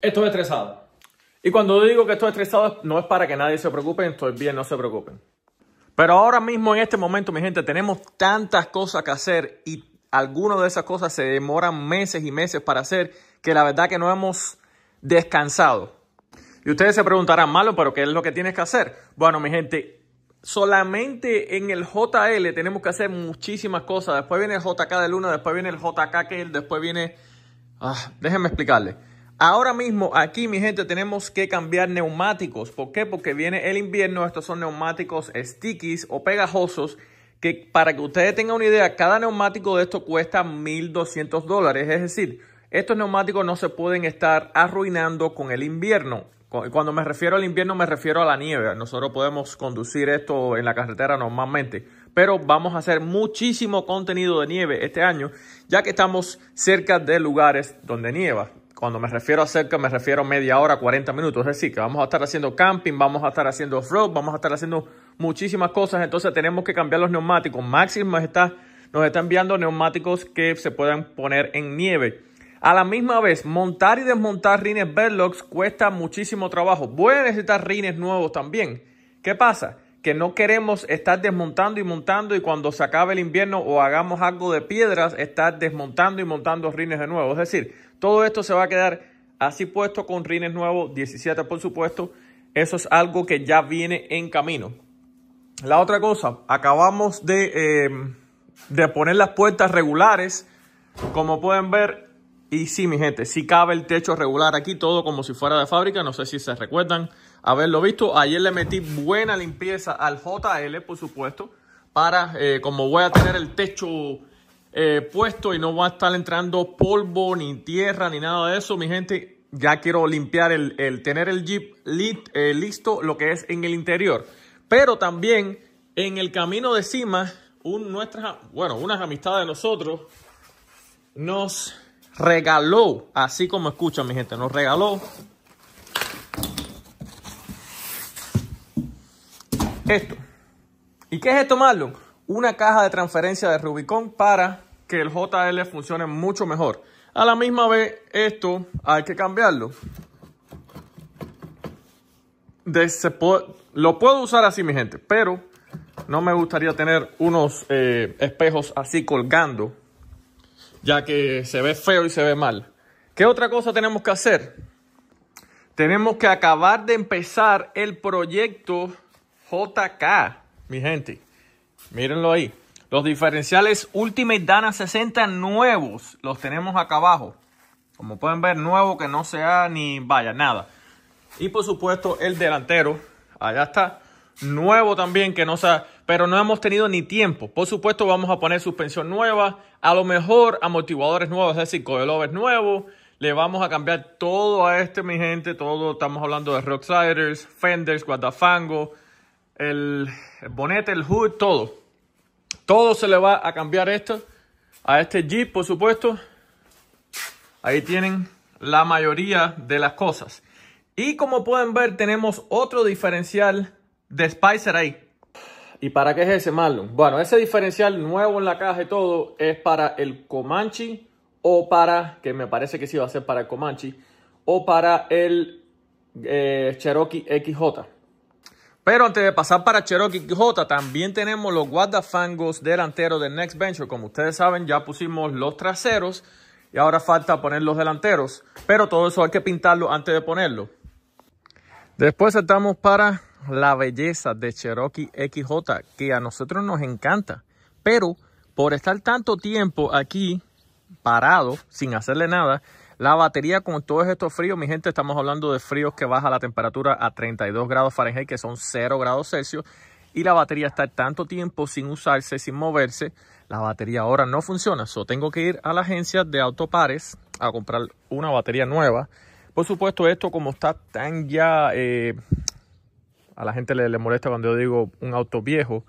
Estoy estresado. Y cuando digo que estoy estresado, no es para que nadie se preocupe, estoy bien, no se preocupen. Pero ahora mismo, en este momento, mi gente, tenemos tantas cosas que hacer y algunas de esas cosas se demoran meses y meses para hacer que la verdad que no hemos descansado. Y ustedes se preguntarán, malo, pero ¿qué es lo que tienes que hacer? Bueno, mi gente, solamente en el JL tenemos que hacer muchísimas cosas. Después viene el JK del luna, después viene el JK que después viene... Ah, déjenme explicarles. Ahora mismo aquí, mi gente, tenemos que cambiar neumáticos. ¿Por qué? Porque viene el invierno. Estos son neumáticos sticky o pegajosos que para que ustedes tengan una idea, cada neumático de esto cuesta 1.200 dólares. Es decir, estos neumáticos no se pueden estar arruinando con el invierno. Cuando me refiero al invierno me refiero a la nieve. Nosotros podemos conducir esto en la carretera normalmente, pero vamos a hacer muchísimo contenido de nieve este año, ya que estamos cerca de lugares donde nieva. Cuando me refiero a cerca, me refiero a media hora, 40 minutos. Es decir, que vamos a estar haciendo camping, vamos a estar haciendo off-road, vamos a estar haciendo muchísimas cosas. Entonces tenemos que cambiar los neumáticos. Máximo nos está, enviando neumáticos que se puedan poner en nieve. A la misma vez, montar y desmontar rines bedlocks cuesta muchísimo trabajo. Voy a necesitar rines nuevos también. ¿Qué pasa? que no queremos estar desmontando y montando y cuando se acabe el invierno o hagamos algo de piedras, estar desmontando y montando rines de nuevo. Es decir, todo esto se va a quedar así puesto con rines nuevos, 17 por supuesto. Eso es algo que ya viene en camino. La otra cosa, acabamos eh, de, poner las puertas regulares, como pueden ver. Y sí, mi gente, sí cabe el techo regular aquí, todo como si fuera de fábrica, no sé si se recuerdan haberlo visto. Ayer le metí buena limpieza al JL, por supuesto, para, eh, como voy a tener el techo eh, puesto y no va a estar entrando polvo, ni tierra, ni nada de eso, mi gente, ya quiero limpiar el, tener el Jeep eh, listo, lo que es en el interior. Pero también en el camino de cima, un, nuestras, bueno, unas amistades de nosotros nos regaló, así como escuchan mi gente, nos regaló Esto. ¿Y qué es esto, Marlon? Una caja de transferencia de Rubicon para que el JL funcione mucho mejor. A la misma vez, esto hay que cambiarlo. lo puedo usar así, mi gente, pero no me gustaría tener unos eh, espejos así colgando, ya que se ve feo y se ve mal. ¿Qué otra cosa tenemos que hacer? Tenemos que acabar de empezar el proyecto JK, mi gente. Mírenlo ahí. Los diferenciales Ultimate Dana 60 nuevos los tenemos acá abajo. Como pueden ver, nuevo que no sea ni vaya, nada. Y por supuesto el delantero, allá está. Nuevo también que no sea, pero no hemos tenido ni tiempo. Por supuesto vamos a poner suspensión nueva, a lo mejor amortiguadores nuevos, es decir, coilovers nuevos. Le vamos a cambiar todo a este, mi gente. Todo, estamos hablando de Siders, Fenders, guardafango el bonete, el hood, todo. Todo se le va a cambiar esto a este Jeep, por supuesto. Ahí tienen la mayoría de las cosas. Y como pueden ver, tenemos otro diferencial de Spicer ahí. ¿Y para qué es ese, Marlon? Bueno, ese diferencial nuevo en la caja y todo es para el Comanche o para, que me parece que sí va a ser para el Comanche, o para el eh, Cherokee XJ. Pero antes de pasar para Cherokee XJ, también tenemos los guardafangos delanteros de Next Venture. Como ustedes saben, ya pusimos los traseros y ahora falta poner los delanteros. Pero todo eso hay que pintarlo antes de ponerlo. Después estamos para la belleza de Cherokee XJ, que a nosotros nos encanta. Pero por estar tanto tiempo aquí parado, sin hacerle nada, la batería con todos estos fríos, mi gente, estamos hablando de fríos que baja la temperatura a 32 grados Fahrenheit, que son 0 grados Celsius. Y la batería está tanto tiempo sin usarse, sin moverse. La batería ahora no funciona. So, tengo que ir a la agencia de autopares a comprar una batería nueva. Por supuesto, esto como está tan ya... Eh, a la gente le, molesta cuando yo digo un auto viejo.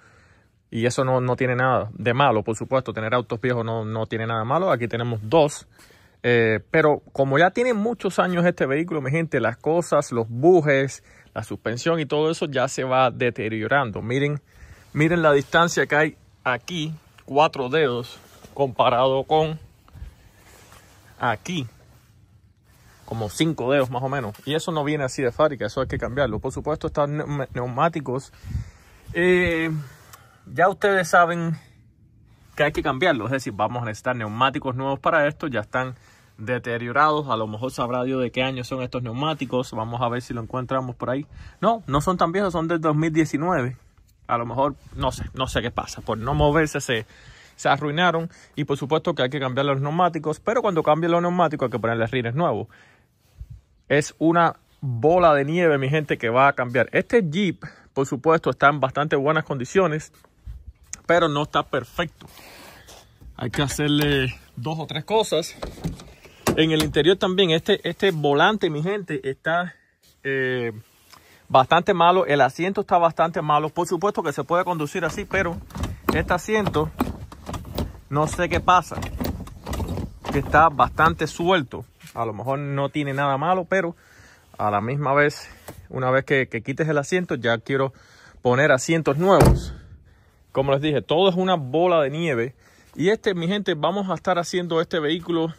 Y eso no, no tiene nada de malo, por supuesto. Tener autos viejos no, no tiene nada malo. Aquí tenemos dos eh, pero como ya tiene muchos años este vehículo, mi gente, las cosas, los bujes, la suspensión y todo eso ya se va deteriorando. Miren, miren la distancia que hay aquí, cuatro dedos, comparado con aquí, como cinco dedos más o menos. Y eso no viene así de fábrica, eso hay que cambiarlo. Por supuesto, están neumáticos, eh, ya ustedes saben que hay que cambiarlo. Es decir, vamos a necesitar neumáticos nuevos para esto. Ya están deteriorados. A lo mejor sabrá Dios de qué año son estos neumáticos. Vamos a ver si lo encontramos por ahí. No, no son tan viejos, son del 2019. A lo mejor, no sé, no sé qué pasa. Por no moverse se, se arruinaron. Y por supuesto que hay que cambiar los neumáticos. Pero cuando cambien los neumáticos hay que ponerle rines nuevos. Es una bola de nieve, mi gente, que va a cambiar. Este Jeep, por supuesto, está en bastante buenas condiciones pero no está perfecto. Hay que hacerle dos o tres cosas. En el interior también, este, este volante, mi gente, está eh, bastante malo. El asiento está bastante malo. Por supuesto que se puede conducir así, pero este asiento, no sé qué pasa. Que está bastante suelto. A lo mejor no tiene nada malo, pero a la misma vez, una vez que quites el asiento, ya quiero poner asientos nuevos. Como les dije, todo es una bola de nieve. Y este, mi gente, vamos a estar haciendo este vehículo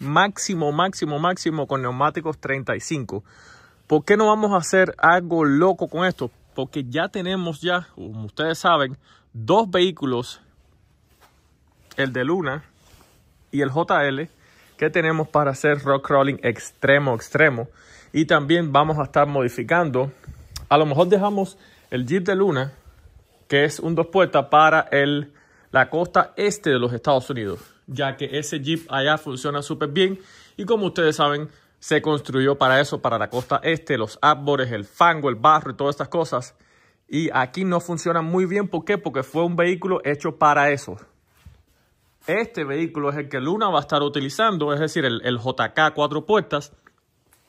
máximo, máximo, máximo con neumáticos 35. ¿Por qué no vamos a hacer algo loco con esto? Porque ya tenemos ya, como ustedes saben, dos vehículos. El de Luna y el JL que tenemos para hacer rock crawling extremo, extremo. Y también vamos a estar modificando. A lo mejor dejamos el Jeep de Luna que es un dos puertas para la costa este de los Estados Unidos, ya que ese Jeep allá funciona súper bien y como ustedes saben, se construyó para eso, para la costa este, los árboles, el fango, el barro y todas estas cosas. Y aquí no funciona muy bien, ¿por qué? Porque fue un vehículo hecho para eso. Este vehículo es el que Luna va a estar utilizando, es decir, el, el JK cuatro puertas,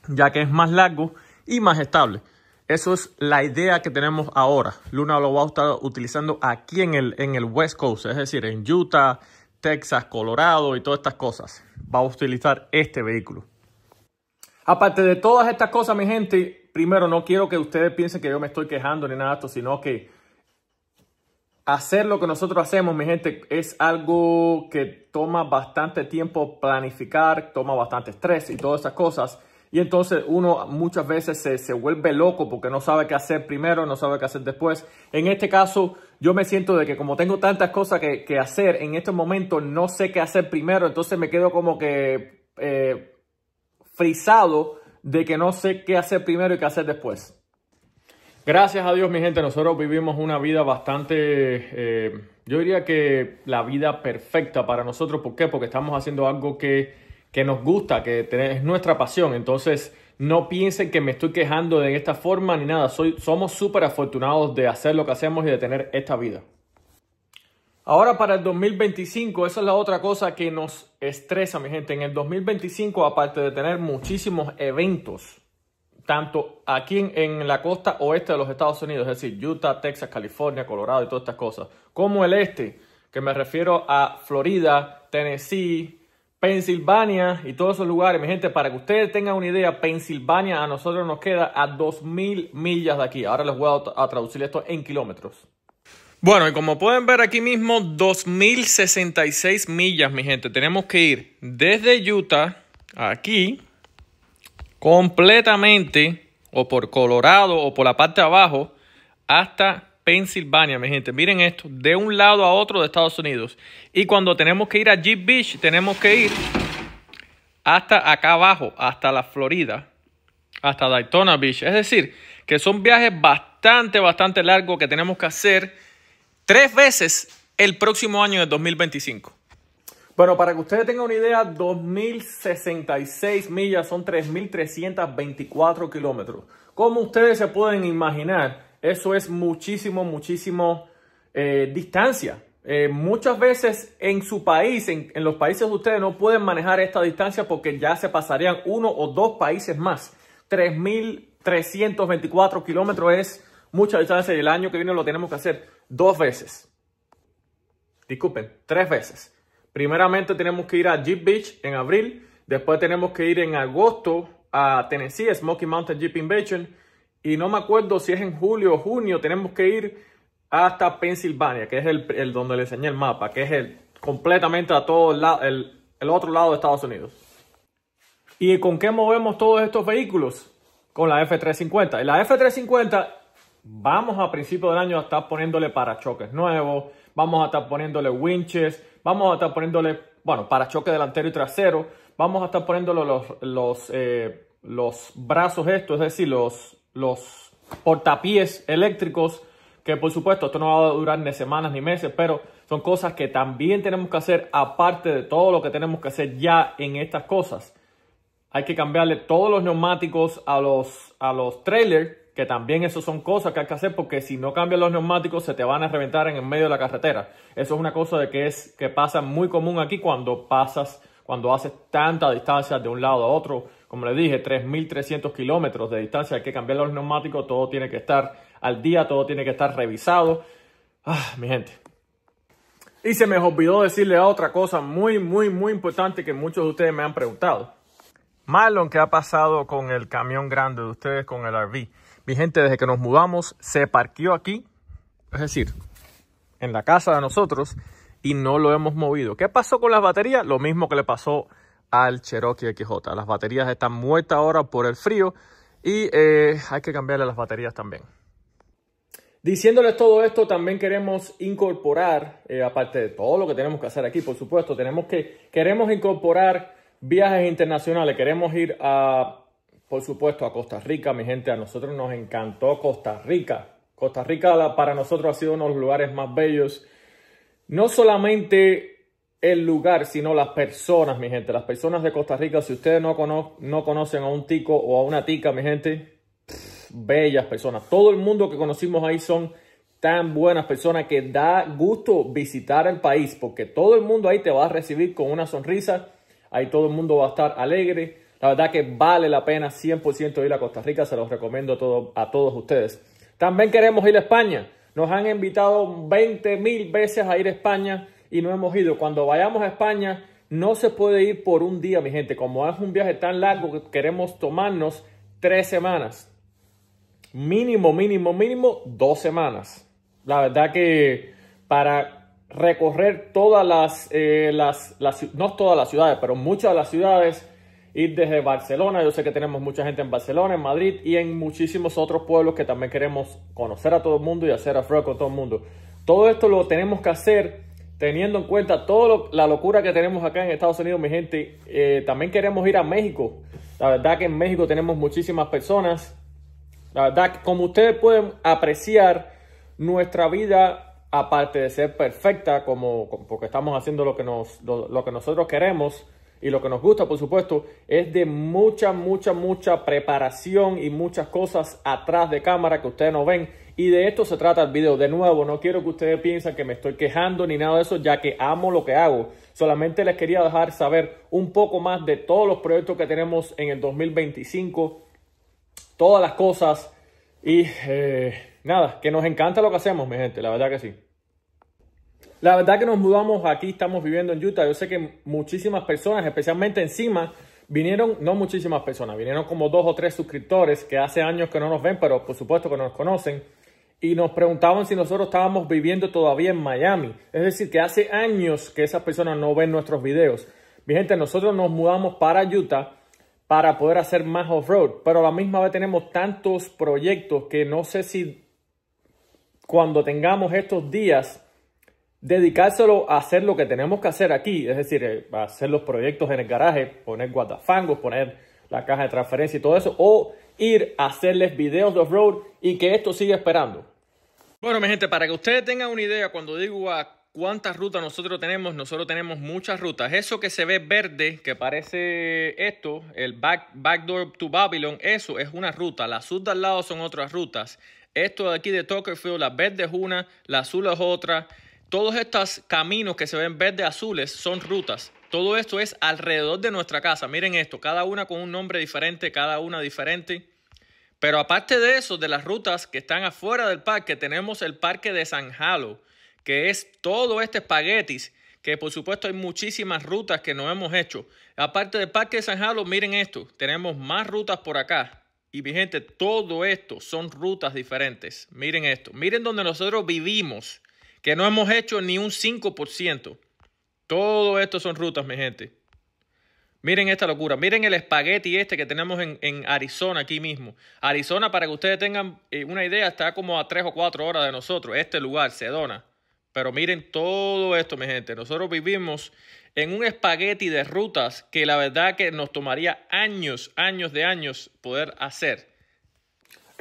ya que es más largo y más estable. Eso es la idea que tenemos ahora. Luna lo va a estar utilizando aquí en el, West Coast, es decir, en Utah, Texas, Colorado y todas estas cosas. Va a utilizar este vehículo. Aparte de todas estas cosas, mi gente, primero no quiero que ustedes piensen que yo me estoy quejando ni nada de esto, sino que hacer lo que nosotros hacemos, mi gente, es algo que toma bastante tiempo planificar, toma bastante estrés y todas esas cosas. Y entonces uno muchas veces se, vuelve loco porque no sabe qué hacer primero, no sabe qué hacer después. En este caso, yo me siento de que como tengo tantas cosas que, hacer, en este momento, no sé qué hacer primero, entonces me quedo como que eh, frisado de que no sé qué hacer primero y qué hacer después. Gracias a Dios, mi gente, nosotros vivimos una vida bastante, eh, yo diría que la vida perfecta para nosotros. ¿Por qué? Porque estamos haciendo algo que que nos gusta, que es nuestra pasión. Entonces, no piensen que me estoy quejando de esta forma ni nada. Soy, somos súper afortunados de hacer lo que hacemos y de tener esta vida. Ahora para el 2025, esa es la otra cosa que nos estresa, mi gente. En el 2025, aparte de tener muchísimos eventos, tanto aquí en, la costa oeste de los Estados Unidos, es decir, Utah, Texas, California, Colorado y todas estas cosas, como el este, que me refiero a Florida, Tennessee, Pensilvania y todos esos lugares, mi gente, para que ustedes tengan una idea, Pensilvania a nosotros nos queda a 2.000 millas de aquí. Ahora les voy a, traducir esto en kilómetros. Bueno, y como pueden ver aquí mismo, 2066 millas, mi gente. Tenemos que ir desde Utah, aquí, completamente, o por Colorado, o por la parte de abajo, hasta Pensilvania, mi gente. Miren esto, de un lado a otro de Estados Unidos. Y cuando tenemos que ir a Jeep Beach, tenemos que ir hasta acá abajo, hasta la Florida, hasta Daytona Beach. Es decir, que son viajes bastante, bastante largos que tenemos que hacer tres veces el próximo año de 2025. Bueno, para que ustedes tengan una idea, 2.066 millas son 3.324 kilómetros. Como ustedes se pueden imaginar, eso es muchísimo, muchísimo eh, distancia. Eh, muchas veces en su país, en, los países de ustedes, no pueden manejar esta distancia porque ya se pasarían uno o dos países más. 3.324 kilómetros es mucha distancia y el año que viene lo tenemos que hacer dos veces. Disculpen, tres veces. Primeramente tenemos que ir a Jeep Beach en abril, después tenemos que ir en agosto a Tennessee, Smoky Mountain Jeep Invasion y no me acuerdo si es en julio o junio, tenemos que ir hasta Pensilvania, que es el, donde le enseñé el mapa, que es el, completamente a todo el, el otro lado de Estados Unidos. ¿Y con qué movemos todos estos vehículos? Con la F350. Y la F350 vamos a principio del año a estar poniéndole parachoques nuevos, vamos a estar poniéndole winches, vamos a estar poniéndole, bueno, parachoque delantero y trasero, vamos a estar poniéndole los, los, eh, los brazos estos, es decir, los, los portapiés eléctricos, que por supuesto esto no va a durar ni semanas ni meses, pero son cosas que también tenemos que hacer aparte de todo lo que tenemos que hacer ya en estas cosas. Hay que cambiarle todos los neumáticos a los, a los trailers, que también eso son cosas que hay que hacer porque si no cambian los neumáticos se te van a reventar en el medio de la carretera. Eso es una cosa de que, es, que pasa muy común aquí cuando pasas, cuando haces tanta distancia de un lado a otro como les dije, 3.300 kilómetros de distancia, hay que cambiar los neumáticos, todo tiene que estar al día, todo tiene que estar revisado. Ah, mi gente. Y se me olvidó decirle otra cosa muy, muy, muy importante que muchos de ustedes me han preguntado. Marlon, ¿qué ha pasado con el camión grande de ustedes, con el RV? Mi gente, desde que nos mudamos, se parqueó aquí, es decir, en la casa de nosotros, y no lo hemos movido. ¿Qué pasó con las baterías? Lo mismo que le pasó al Cherokee XJ. Las baterías están muertas ahora por el frío y eh, hay que cambiarle las baterías también. Diciéndoles todo esto, también queremos incorporar, eh, aparte de todo lo que tenemos que hacer aquí, por supuesto, tenemos que, queremos incorporar viajes internacionales, queremos ir a, por supuesto, a Costa Rica, mi gente, a nosotros nos encantó Costa Rica. Costa Rica para nosotros ha sido uno de los lugares más bellos, no solamente el lugar, sino las personas, mi gente. Las personas de Costa Rica, si ustedes no, no conocen a un tico o a una tica, mi gente, bellas personas. Todo el mundo que conocimos ahí son tan buenas personas que da gusto visitar el país, porque todo el mundo ahí te va a recibir con una sonrisa, ahí todo el mundo va a estar alegre. La verdad que vale la pena 100% ir a Costa Rica, se los recomiendo a, a todos ustedes. También queremos ir a España. Nos han invitado 20 mil veces a ir a España y no hemos ido. Cuando vayamos a España, no se puede ir por un día, mi gente. Como es un viaje tan largo que queremos tomarnos tres semanas. Mínimo, mínimo, mínimo, dos semanas. La verdad que para recorrer todas las, eh, las no todas las ciudades, pero muchas de las ciudades, ir desde Barcelona, yo sé que tenemos mucha gente en Barcelona, en Madrid y en muchísimos otros pueblos que también queremos conocer a todo el mundo y hacer afro con todo el mundo. Todo esto lo tenemos que hacer teniendo en cuenta toda la locura que tenemos acá en Estados Unidos, mi gente, eh, también queremos ir a México. La verdad que en México tenemos muchísimas personas. La verdad que como ustedes pueden apreciar, nuestra vida, aparte de ser perfecta, como, porque estamos haciendo lo que, nos, lo que nosotros queremos, y lo que nos gusta, por supuesto, es de mucha, mucha, mucha preparación y muchas cosas atrás de cámara que ustedes no ven. Y de esto se trata el video. De nuevo, no quiero que ustedes piensen que me estoy quejando ni nada de eso, ya que amo lo que hago. Solamente les quería dejar saber un poco más de todos los proyectos que tenemos en el 2025, todas las cosas y eh, nada, que nos encanta lo que hacemos, mi gente, la verdad que sí. La verdad que nos mudamos aquí, estamos viviendo en Utah. Yo sé que muchísimas personas, especialmente encima, vinieron, no muchísimas personas, vinieron como dos o tres suscriptores que hace años que no nos ven, pero por supuesto que nos conocen. Y nos preguntaban si nosotros estábamos viviendo todavía en Miami. Es decir, que hace años que esas personas no ven nuestros videos. Mi gente, nosotros nos mudamos para Utah para poder hacer más off-road, pero a la misma vez tenemos tantos proyectos que no sé si cuando tengamos estos días dedicárselo a hacer lo que tenemos que hacer aquí, es decir, eh, hacer los proyectos en el garaje, poner guardafangos, poner la caja de transferencia y todo eso, o ir a hacerles videos de off-road y que esto siga esperando. Bueno, mi gente, para que ustedes tengan una idea, cuando digo a cuántas rutas nosotros tenemos, nosotros tenemos muchas rutas. Eso que se ve verde, que parece esto, el back, Backdoor to Babylon, eso es una ruta. Las azules de al lado son otras rutas. Esto de aquí de Tuckerfield, la verde es una, la azul es otra. Todos estos caminos que se ven verde azules son rutas. Todo esto es alrededor de nuestra casa. Miren esto, cada una con un nombre diferente, cada una diferente. Pero aparte de eso, de las rutas que están afuera del parque, tenemos el parque de San Jalo, que es todo este espaguetis, que por supuesto hay muchísimas rutas que no hemos hecho. Aparte del parque de San Jalo, miren esto, tenemos más rutas por acá. Y mi gente, todo esto son rutas diferentes. Miren esto, miren donde nosotros vivimos que no hemos hecho ni un 5%. Todo esto son rutas, mi gente. Miren esta locura. Miren el espagueti este que tenemos en, Arizona aquí mismo. Arizona, para que ustedes tengan eh, una idea, está como a tres o cuatro horas de nosotros. Este lugar, Sedona. Pero miren todo esto, mi gente. Nosotros vivimos en un espagueti de rutas que la verdad que nos tomaría años, años de años poder hacer.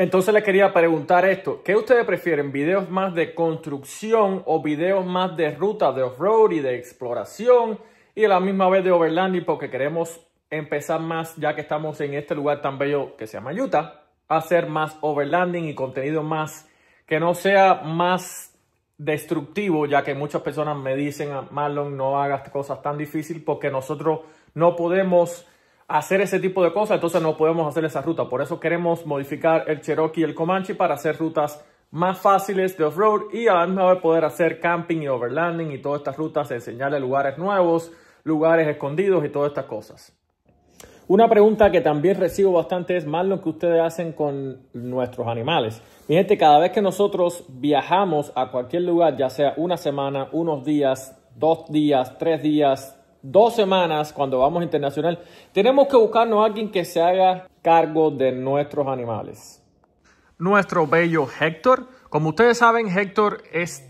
Entonces les quería preguntar esto, ¿qué ustedes prefieren? ¿Videos más de construcción o videos más de ruta, de off-road y de exploración? Y a la misma vez de overlanding porque queremos empezar más, ya que estamos en este lugar tan bello que se llama Utah, hacer más overlanding y contenido más que no sea más destructivo, ya que muchas personas me dicen, ah, Marlon, no hagas cosas tan difíciles porque nosotros no podemos hacer ese tipo de cosas, entonces no podemos hacer esa ruta. Por eso queremos modificar el Cherokee y el Comanche para hacer rutas más fáciles de off-road y a la poder hacer camping y overlanding y todas estas rutas, enseñarle lugares nuevos, lugares escondidos y todas estas cosas. Una pregunta que también recibo bastante es, más lo que ustedes hacen con nuestros animales. Mi gente, cada vez que nosotros viajamos a cualquier lugar, ya sea una semana, unos días, dos días, tres días, dos semanas cuando vamos internacional, tenemos que buscarnos a alguien que se haga cargo de nuestros animales. Nuestro bello Héctor. Como ustedes saben, Héctor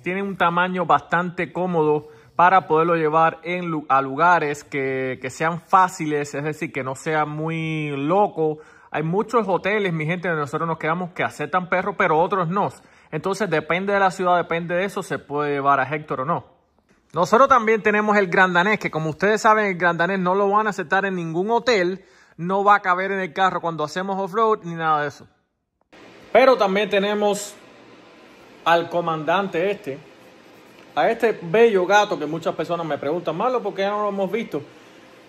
tiene un tamaño bastante cómodo para poderlo llevar a lugares que, que sean fáciles, es decir, que no sea muy loco. Hay muchos hoteles, mi gente, donde nosotros nos quedamos que aceptan perros, pero otros no. Entonces, depende de la ciudad, depende de eso, se puede llevar a Héctor o no. Nosotros también tenemos el grandanés, que como ustedes saben, el grandanés no lo van a aceptar en ningún hotel, no va a caber en el carro cuando hacemos off-road ni nada de eso. Pero también tenemos al comandante este, a este bello gato que muchas personas me preguntan, malo, porque ya no lo hemos visto?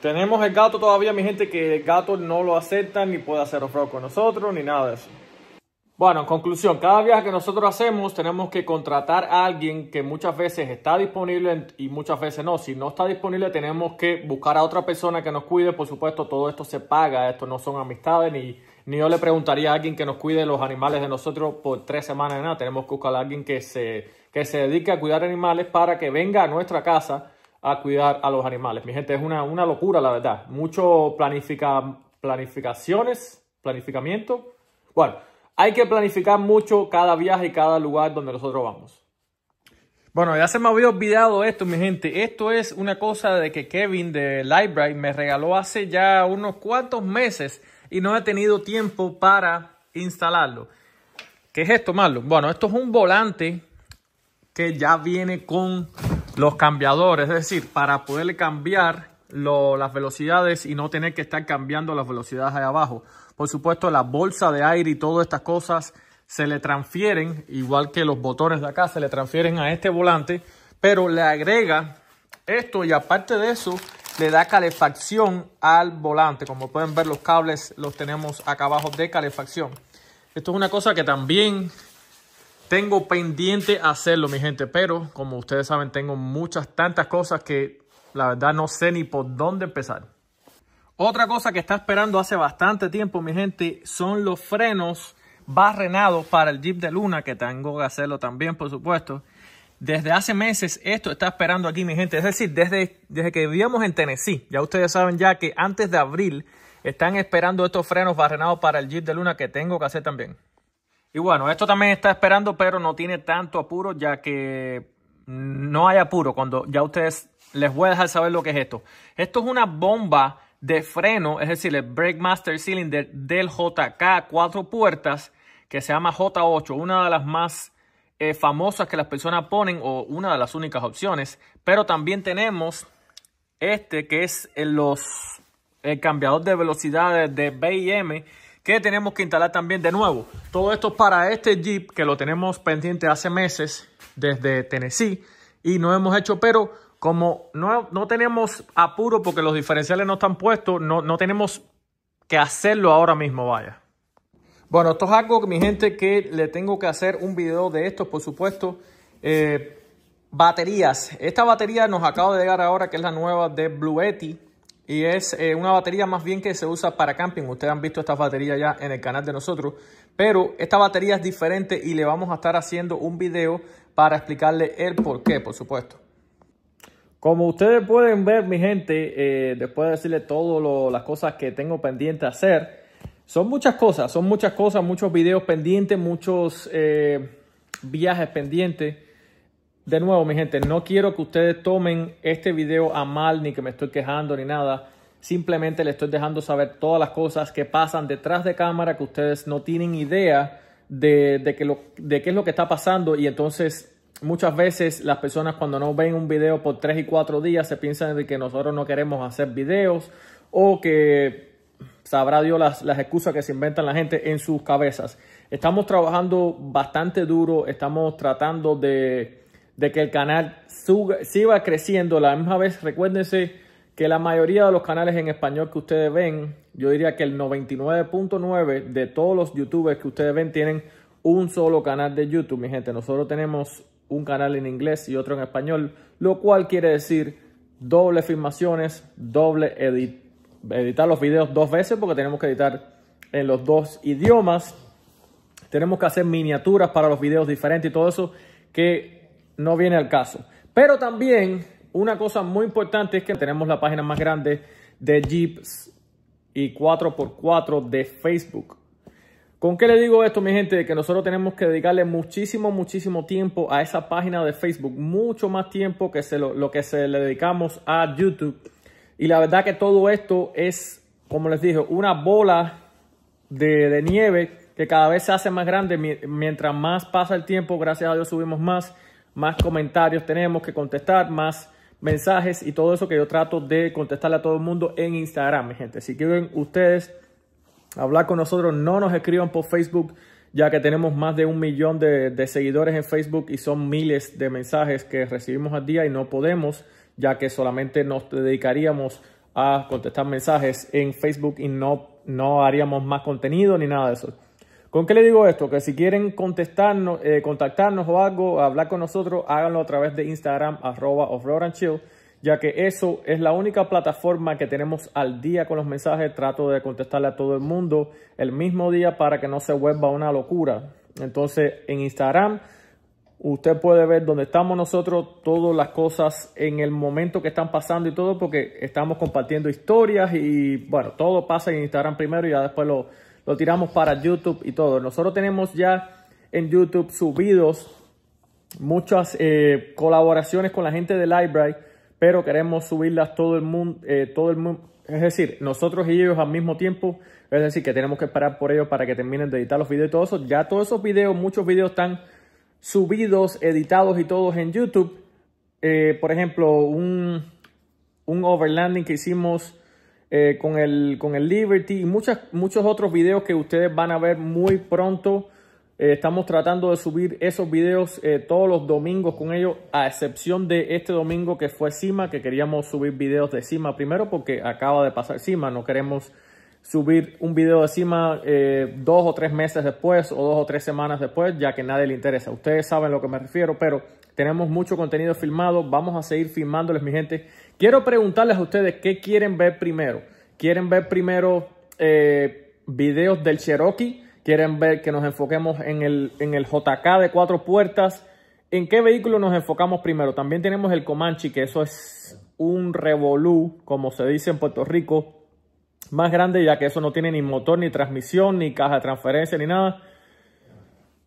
Tenemos el gato todavía, mi gente, que el gato no lo acepta ni puede hacer off-road con nosotros ni nada de eso. Bueno, en conclusión, cada viaje que nosotros hacemos tenemos que contratar a alguien que muchas veces está disponible y muchas veces no. Si no está disponible tenemos que buscar a otra persona que nos cuide. Por supuesto, todo esto se paga, esto no son amistades ni, ni yo le preguntaría a alguien que nos cuide los animales de nosotros por tres semanas. Nada. Tenemos que buscar a alguien que se, que se dedique a cuidar animales para que venga a nuestra casa a cuidar a los animales. Mi gente, es una, locura, la verdad. Mucho planifica, planificaciones, planificamiento. Bueno. Hay que planificar mucho cada viaje y cada lugar donde nosotros vamos. Bueno, ya se me había olvidado esto, mi gente. Esto es una cosa de que Kevin de Lightbright me regaló hace ya unos cuantos meses y no he tenido tiempo para instalarlo. ¿Qué es esto, Marlon? Bueno, esto es un volante que ya viene con los cambiadores, es decir, para poderle cambiar las velocidades y no tener que estar cambiando las velocidades ahí abajo. Por supuesto, la bolsa de aire y todas estas cosas se le transfieren, igual que los botones de acá, se le transfieren a este volante, pero le agrega esto y aparte de eso, le da calefacción al volante. Como pueden ver, los cables los tenemos acá abajo de calefacción. Esto es una cosa que también tengo pendiente hacerlo, mi gente, pero como ustedes saben, tengo muchas, tantas cosas que la verdad no sé ni por dónde empezar. Otra cosa que está esperando hace bastante tiempo, mi gente, son los frenos barrenados para el Jeep de Luna, que tengo que hacerlo también, por supuesto. Desde hace meses esto está esperando aquí, mi gente. Es decir, desde, desde que vivíamos en Tennessee, ya ustedes saben ya que antes de abril están esperando estos frenos barrenados para el Jeep de Luna, que tengo que hacer también. Y bueno, esto también está esperando, pero no tiene tanto apuro, ya que no hay apuro. Cuando ya ustedes les voy a dejar saber lo que es esto. Esto es una bomba de freno, es decir, el Brake Master Cylinder del JK, cuatro puertas, que se llama J8, una de las más eh, famosas que las personas ponen o una de las únicas opciones. Pero también tenemos este que es eh, el, los, cambiador de velocidades de BIM que tenemos que instalar también de nuevo. Todo esto es para este Jeep que lo tenemos pendiente hace meses desde Tennessee y no hemos hecho, pero como no, tenemos apuro porque los diferenciales no están puestos, no, no tenemos que hacerlo ahora mismo, vaya. Bueno, esto es algo, mi gente, que le tengo que hacer un video de esto, por supuesto. Eh, baterías. Esta batería nos acaba de llegar ahora, que es la nueva de Blue Eti. Y es eh, una batería más bien que se usa para camping. Ustedes han visto estas baterías ya en el canal de nosotros. Pero esta batería es diferente y le vamos a estar haciendo un video para explicarle el por qué, por supuesto. Como ustedes pueden ver, mi gente, eh, después de decirle todas las cosas que tengo pendiente hacer, son muchas cosas, son muchas cosas, muchos videos pendientes, muchos eh, viajes pendientes. De nuevo, mi gente, no quiero que ustedes tomen este video a mal, ni que me estoy quejando, ni nada. Simplemente les estoy dejando saber todas las cosas que pasan detrás de cámara, que ustedes no tienen idea de, lo, de qué es lo que está pasando y entonces muchas veces las personas cuando no ven un video por tres y cuatro días se piensan de que nosotros no queremos hacer videos o que sabrá Dios las, excusas que se inventan la gente en sus cabezas. Estamos trabajando bastante duro, estamos tratando de, que el canal siga creciendo. La misma vez, recuérdense que la mayoría de los canales en español que ustedes ven, yo diría que el 99.9 de todos los youtubers que ustedes ven tienen un solo canal de YouTube, mi gente. Nosotros tenemos un canal en inglés y otro en español, lo cual quiere decir doble filmaciones, doble editar los videos dos veces porque tenemos que editar en los dos idiomas. Tenemos que hacer miniaturas para los videos diferentes y todo eso que no viene al caso. Pero también una cosa muy importante es que tenemos la página más grande de Jeeps y 4x4 de Facebook. ¿Con qué le digo esto, mi gente? De que nosotros tenemos que dedicarle muchísimo, muchísimo tiempo a esa página de Facebook, mucho más tiempo que se lo, que se le dedicamos a YouTube. Y la verdad que todo esto es, como les dije, una bola de, de nieve que cada vez se hace más grande mientras más pasa el tiempo. Gracias a Dios subimos más, más comentarios tenemos que contestar, más mensajes y todo eso que yo trato de contestarle a todo el mundo en Instagram, mi gente. Si quieren ustedes hablar con nosotros. No nos escriban por Facebook, ya que tenemos más de un millón de, seguidores en Facebook y son miles de mensajes que recibimos al día y no podemos, ya que solamente nos dedicaríamos a contestar mensajes en Facebook y no, no haríamos más contenido ni nada de eso. ¿Con qué le digo esto? Que si quieren contestarnos, eh, contactarnos o algo, hablar con nosotros, háganlo a través de Instagram, arroba ya que eso es la única plataforma que tenemos al día con los mensajes. Trato de contestarle a todo el mundo el mismo día para que no se vuelva una locura. Entonces, en Instagram usted puede ver dónde estamos nosotros, todas las cosas en el momento que están pasando y todo, porque estamos compartiendo historias y bueno, todo pasa en Instagram primero y ya después lo, lo tiramos para YouTube y todo. Nosotros tenemos ya en YouTube subidos muchas eh, colaboraciones con la gente de Library pero queremos subirlas todo el mundo, eh, todo el es decir, nosotros y ellos al mismo tiempo, es decir, que tenemos que esperar por ellos para que terminen de editar los videos y todo eso. Ya todos esos videos, muchos videos están subidos, editados y todos en YouTube. Eh, por ejemplo, un, un overlanding que hicimos eh, con, el, con el Liberty y muchos otros videos que ustedes van a ver muy pronto eh, estamos tratando de subir esos videos eh, todos los domingos con ellos, a excepción de este domingo que fue Cima, que queríamos subir videos de Cima primero porque acaba de pasar Cima, no queremos subir un video de Cima eh, dos o tres meses después o dos o tres semanas después, ya que nadie le interesa. Ustedes saben a lo que me refiero, pero tenemos mucho contenido filmado, vamos a seguir filmándoles, mi gente. Quiero preguntarles a ustedes qué quieren ver primero. ¿Quieren ver primero videos del Cherokee? Quieren ver que nos enfoquemos en el, en el JK de cuatro puertas. ¿En qué vehículo nos enfocamos primero? También tenemos el Comanche, que eso es un revolú, como se dice en Puerto Rico, más grande, ya que eso no tiene ni motor, ni transmisión, ni caja de transferencia, ni nada.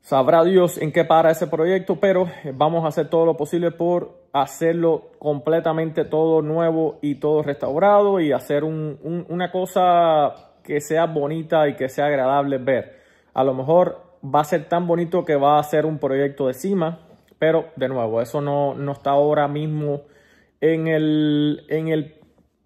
Sabrá Dios en qué para ese proyecto, pero vamos a hacer todo lo posible por hacerlo completamente todo nuevo y todo restaurado y hacer una cosa que sea bonita y que sea agradable ver. A lo mejor va a ser tan bonito que va a ser un proyecto de cima, pero de nuevo, eso no, no está ahora mismo en el, en el...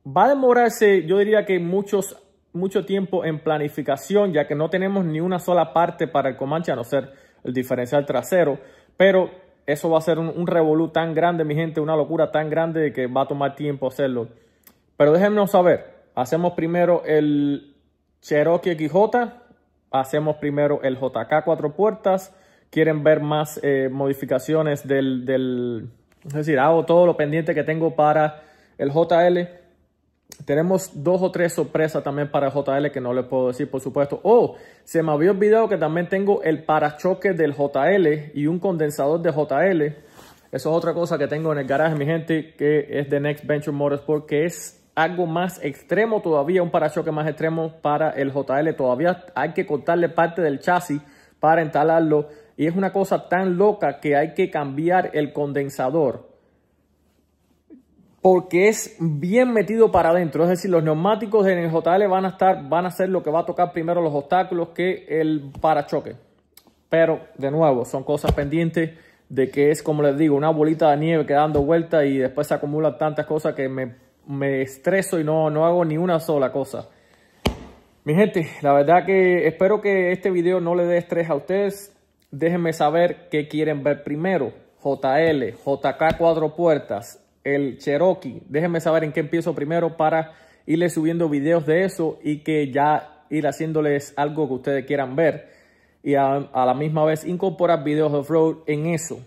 Va a demorarse, yo diría que muchos, mucho tiempo en planificación, ya que no tenemos ni una sola parte para el Comanche, a no ser el diferencial trasero, pero eso va a ser un, revolú tan grande, mi gente, una locura tan grande que va a tomar tiempo hacerlo. Pero déjenme saber, hacemos primero el Cherokee XJ, hacemos primero el JK cuatro puertas. Quieren ver más eh, modificaciones del, del, Es decir, hago todo lo pendiente que tengo para el JL. Tenemos dos o tres sorpresas también para el JL que no les puedo decir, por supuesto. Oh, se me había olvidado que también tengo el parachoque del JL y un condensador de JL. Eso es otra cosa que tengo en el garaje, mi gente, que es de Next Venture Motorsport, que es algo más extremo todavía, un parachoque más extremo para el JL. Todavía hay que cortarle parte del chasis para instalarlo. Y es una cosa tan loca que hay que cambiar el condensador. Porque es bien metido para adentro. Es decir, los neumáticos en el JL van a estar, van a ser lo que va a tocar primero los obstáculos que el parachoque. Pero, de nuevo, son cosas pendientes de que es, como les digo, una bolita de nieve que dando vuelta y después se acumulan tantas cosas que me me estreso y no, no hago ni una sola cosa. Mi gente, la verdad que espero que este video no le dé estrés a ustedes. Déjenme saber qué quieren ver primero. JL, JK cuatro puertas, el Cherokee. Déjenme saber en qué empiezo primero para irle subiendo videos de eso y que ya ir haciéndoles algo que ustedes quieran ver. Y a, la misma vez incorporar videos off-road en eso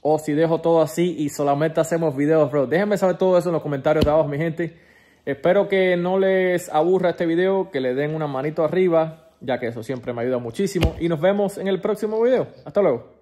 o si dejo todo así y solamente hacemos videos, bro. Déjenme saber todo eso en los comentarios de abajo, mi gente. Espero que no les aburra este video, que le den una manito arriba, ya que eso siempre me ayuda muchísimo. Y nos vemos en el próximo video. Hasta luego.